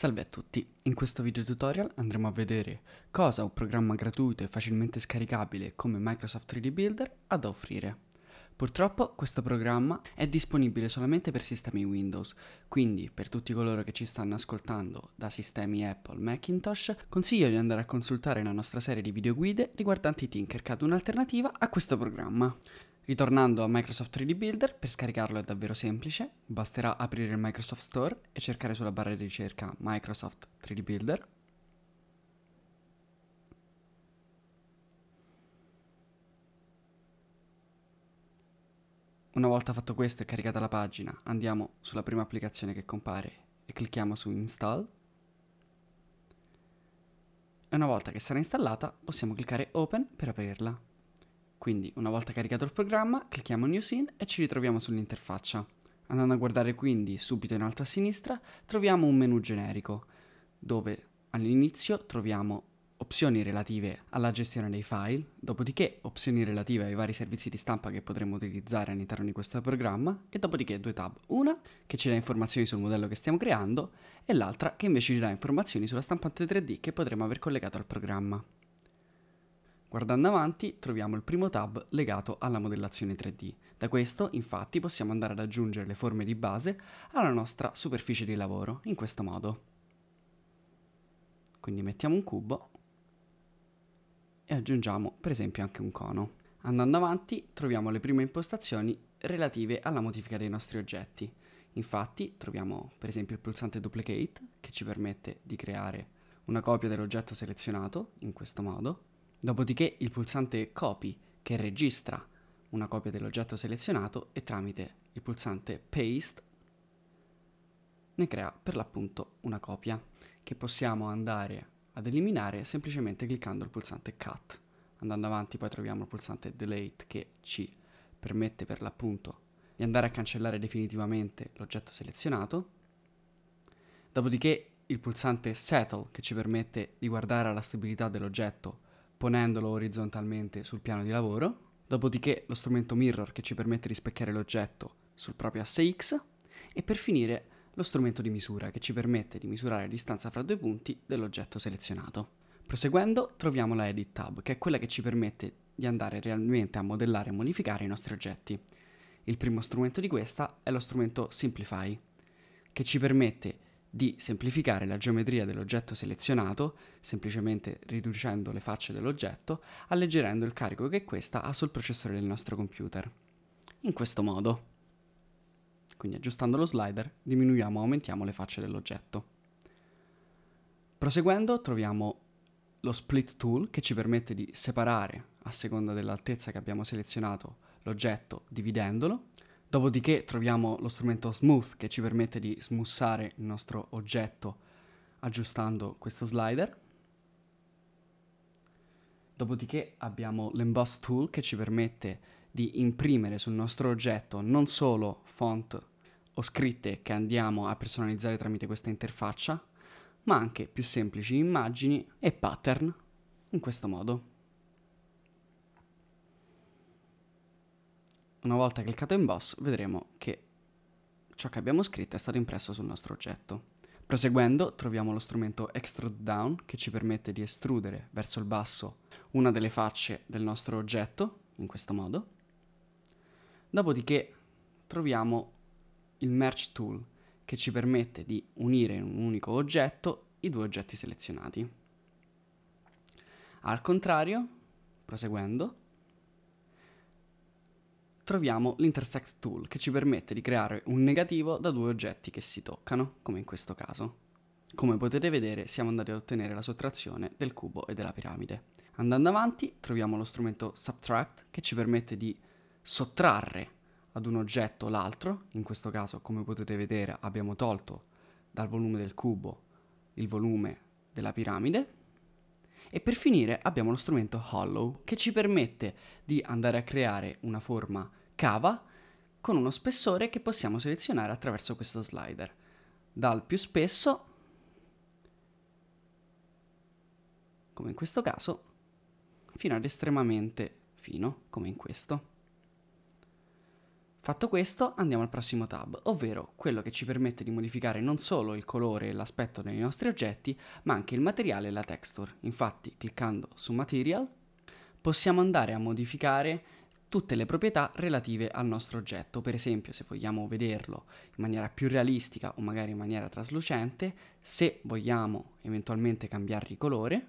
Salve a tutti, in questo video tutorial andremo a vedere cosa un programma gratuito e facilmente scaricabile come Microsoft 3D Builder ha da offrire. Purtroppo questo programma è disponibile solamente per sistemi Windows, quindi per tutti coloro che ci stanno ascoltando da sistemi Apple Macintosh consiglio di andare a consultare la nostra serie di video guide riguardanti Tinkercad un'alternativa a questo programma. Ritornando a Microsoft 3D Builder, per scaricarlo è davvero semplice, basterà aprire il Microsoft Store e cercare sulla barra di ricerca Microsoft 3D Builder. Una volta fatto questo e caricata la pagina, andiamo sulla prima applicazione che compare e clicchiamo su Install. E una volta che sarà installata, possiamo cliccare Open per aprirla. Quindi una volta caricato il programma clicchiamo New Scene e ci ritroviamo sull'interfaccia. Andando a guardare quindi subito in alto a sinistra troviamo un menu generico dove all'inizio troviamo opzioni relative alla gestione dei file, dopodiché opzioni relative ai vari servizi di stampa che potremo utilizzare all'interno di questo programma e dopodiché due tab, una che ci dà informazioni sul modello che stiamo creando e l'altra che invece ci dà informazioni sulla stampante 3D che potremo aver collegato al programma. Guardando avanti troviamo il primo tab legato alla modellazione 3D. Da questo infatti possiamo andare ad aggiungere le forme di base alla nostra superficie di lavoro, in questo modo. Quindi mettiamo un cubo e aggiungiamo per esempio anche un cono. Andando avanti troviamo le prime impostazioni relative alla modifica dei nostri oggetti. Infatti troviamo per esempio il pulsante duplicate che ci permette di creare una copia dell'oggetto selezionato in questo modo Dopodiché il pulsante Copy, che registra una copia dell'oggetto selezionato e tramite il pulsante Paste ne crea per l'appunto una copia che possiamo andare ad eliminare semplicemente cliccando il pulsante Cut. Andando avanti poi troviamo il pulsante Delete che ci permette per l'appunto di andare a cancellare definitivamente l'oggetto selezionato. Dopodiché il pulsante Settle che ci permette di guardare alla stabilità dell'oggetto ponendolo orizzontalmente sul piano di lavoro, dopodiché lo strumento mirror che ci permette di specchiare l'oggetto sul proprio asse X e per finire lo strumento di misura che ci permette di misurare la distanza fra due punti dell'oggetto selezionato. Proseguendo troviamo la Edit tab, che è quella che ci permette di andare realmente a modellare e modificare i nostri oggetti. Il primo strumento di questa è lo strumento Simplify, che ci permette di di semplificare la geometria dell'oggetto selezionato, semplicemente riducendo le facce dell'oggetto, alleggerendo il carico che questa ha sul processore del nostro computer. In questo modo. Quindi aggiustando lo slider diminuiamo o aumentiamo le facce dell'oggetto. Proseguendo troviamo lo split tool che ci permette di separare a seconda dell'altezza che abbiamo selezionato l'oggetto dividendolo Dopodiché troviamo lo strumento smooth che ci permette di smussare il nostro oggetto aggiustando questo slider. Dopodiché abbiamo l'emboss tool che ci permette di imprimere sul nostro oggetto non solo font o scritte che andiamo a personalizzare tramite questa interfaccia, ma anche più semplici immagini e pattern in questo modo. Una volta cliccato in boss vedremo che ciò che abbiamo scritto è stato impresso sul nostro oggetto. Proseguendo troviamo lo strumento Extrude Down che ci permette di estrudere verso il basso una delle facce del nostro oggetto, in questo modo. Dopodiché troviamo il Merge Tool che ci permette di unire in un unico oggetto i due oggetti selezionati. Al contrario, proseguendo, troviamo l'intersect tool che ci permette di creare un negativo da due oggetti che si toccano, come in questo caso. Come potete vedere siamo andati ad ottenere la sottrazione del cubo e della piramide. Andando avanti troviamo lo strumento subtract che ci permette di sottrarre ad un oggetto l'altro, in questo caso come potete vedere abbiamo tolto dal volume del cubo il volume della piramide e per finire abbiamo lo strumento hollow che ci permette di andare a creare una forma cava con uno spessore che possiamo selezionare attraverso questo slider. Dal più spesso, come in questo caso, fino ad estremamente fino, come in questo. Fatto questo andiamo al prossimo tab, ovvero quello che ci permette di modificare non solo il colore e l'aspetto dei nostri oggetti, ma anche il materiale e la texture. Infatti cliccando su Material possiamo andare a modificare tutte le proprietà relative al nostro oggetto. Per esempio, se vogliamo vederlo in maniera più realistica o magari in maniera traslucente, se vogliamo eventualmente cambiargli colore,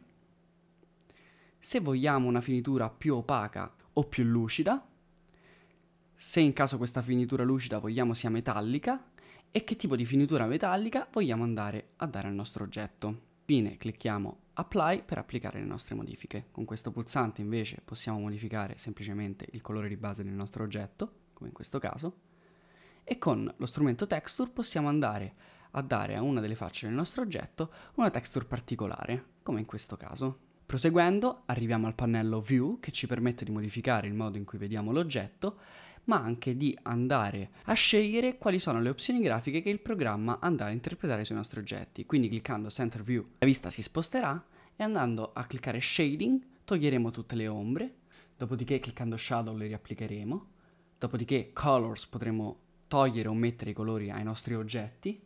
se vogliamo una finitura più opaca o più lucida, se in caso questa finitura lucida vogliamo sia metallica e che tipo di finitura metallica vogliamo andare a dare al nostro oggetto. Infine clicchiamo Apply per applicare le nostre modifiche. Con questo pulsante invece possiamo modificare semplicemente il colore di base del nostro oggetto, come in questo caso, e con lo strumento Texture possiamo andare a dare a una delle facce del nostro oggetto una texture particolare, come in questo caso. Proseguendo arriviamo al pannello View che ci permette di modificare il modo in cui vediamo l'oggetto ma anche di andare a scegliere quali sono le opzioni grafiche che il programma andrà a interpretare sui nostri oggetti. Quindi cliccando Center View la vista si sposterà e andando a cliccare Shading toglieremo tutte le ombre, dopodiché cliccando Shadow le riapplicheremo, dopodiché Colors potremo togliere o mettere i colori ai nostri oggetti,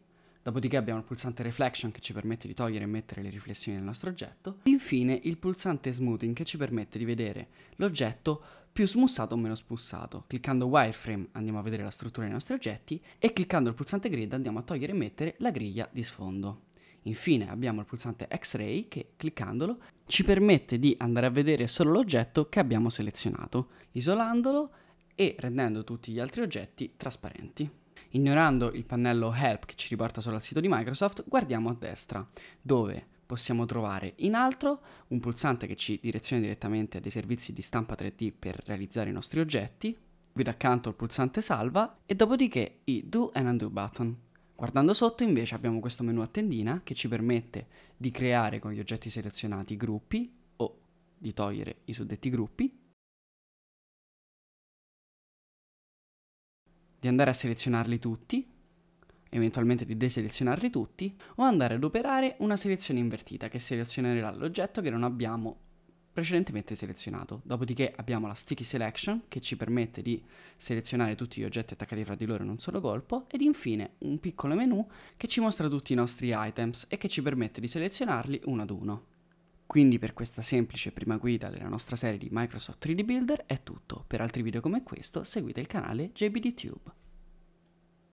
Dopodiché abbiamo il pulsante Reflection che ci permette di togliere e mettere le riflessioni nel nostro oggetto. Infine il pulsante Smoothing che ci permette di vedere l'oggetto più smussato o meno smussato. Cliccando wireframe andiamo a vedere la struttura dei nostri oggetti e cliccando il pulsante grid andiamo a togliere e mettere la griglia di sfondo. Infine abbiamo il pulsante X-Ray che cliccandolo ci permette di andare a vedere solo l'oggetto che abbiamo selezionato, isolandolo e rendendo tutti gli altri oggetti trasparenti. Ignorando il pannello Help che ci riporta solo al sito di Microsoft, guardiamo a destra, dove possiamo trovare in altro un pulsante che ci direziona direttamente a dei servizi di stampa 3D per realizzare i nostri oggetti, qui d'accanto il pulsante salva e dopodiché i do and undo button. Guardando sotto invece abbiamo questo menu a tendina che ci permette di creare con gli oggetti selezionati gruppi o di togliere i suddetti gruppi, di andare a selezionarli tutti eventualmente di deselezionarli tutti, o andare ad operare una selezione invertita che selezionerà l'oggetto che non abbiamo precedentemente selezionato. Dopodiché abbiamo la sticky selection che ci permette di selezionare tutti gli oggetti attaccati fra di loro in un solo colpo ed infine un piccolo menu che ci mostra tutti i nostri items e che ci permette di selezionarli uno ad uno. Quindi per questa semplice prima guida della nostra serie di Microsoft 3D Builder è tutto. Per altri video come questo seguite il canale JBDTube.